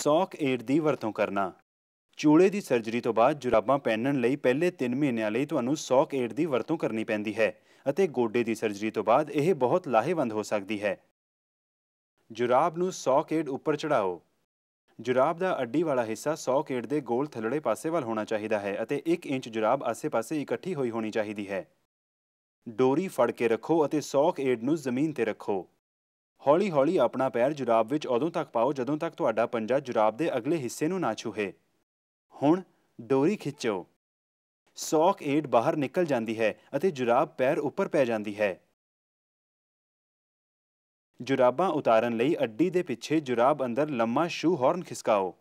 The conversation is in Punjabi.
ਸੌਕ ਏਡ ਦੀ ਵਰਤੋਂ ਕਰਨਾ ਚੂਲੇ ਦੀ ਸਰਜਰੀ ਤੋਂ ਬਾਅਦ ਜੁਰਾਬਾਂ ਪਹਿਨਣ ਲਈ ਪਹਿਲੇ 3 ਮਹੀਨਿਆਂ ਲਈ ਤੁਹਾਨੂੰ ਸੌਕ ਏਡ ਦੀ ਵਰਤੋਂ ਕਰਨੀ ਪੈਂਦੀ ਹੈ ਅਤੇ ਗੋਡੇ ਦੀ ਸਰਜਰੀ ਤੋਂ ਬਾਅਦ ਇਹ ਬਹੁਤ ਲਾਹੇਵੰਦ ਹੋ ਸਕਦੀ ਹੈ ਜੁਰਾਬ ਨੂੰ ਸੌਕ ਏਡ ਉੱਪਰ ਚੜਾਓ ਜੁਰਾਬ ਦਾ ਅੱਡੀ ਵਾਲਾ ਹਿੱਸਾ ਸੌਕ ਏਡ ਦੇ ਗੋਲ ਥੱਲੜੇ ਪਾਸੇ ਵੱਲ ਹੋਣਾ ਚਾਹੀਦਾ ਹੈ ਅਤੇ 1 ਇੰਚ ਜੁਰਾਬ ਆਸੇ-ਪਾਸੇ ਇਕੱਠੀ ਹੋਈ ਹੋਣੀ ਚਾਹੀਦੀ ਹੈ ਡੋਰੀ ਫੜ ਕੇ ਰੱਖੋ ਅਤੇ ਸੌਕ ਏਡ ਨੂੰ ਜ਼ਮੀਨ ਤੇ ਰੱਖੋ ਹੌਲੀ-ਹੌਲੀ ਆਪਣਾ ਪੈਰ ਜੁਰਾਬ ਵਿੱਚ ਉਦੋਂ ਤੱਕ ਪਾਓ ਜਦੋਂ ਤੱਕ ਤੁਹਾਡਾ ਪੰਜਾ ਜੁਰਾਬ ਦੇ ਅਗਲੇ ਹਿੱਸੇ ਨੂੰ ਨਾ ਛੂਹੇ ਹੁਣ ਡੋਰੀ ਖਿੱਚੋ ਸੌਕ ਏਡ ਬਾਹਰ ਨਿਕਲ ਜਾਂਦੀ ਹੈ ਅਤੇ ਜੁਰਾਬ ਪੈਰ ਉੱਪਰ ਪੈ ਜਾਂਦੀ ਹੈ ਜੁਰਾਬਾਂ ਉਤਾਰਨ ਲਈ ਅੱਡੀ ਦੇ ਪਿੱਛੇ ਜੁਰਾਬ ਅੰਦਰ ਲੰਮਾ ਸ਼ੂ ਹਾਰਨ ਖਿਸਕਾਓ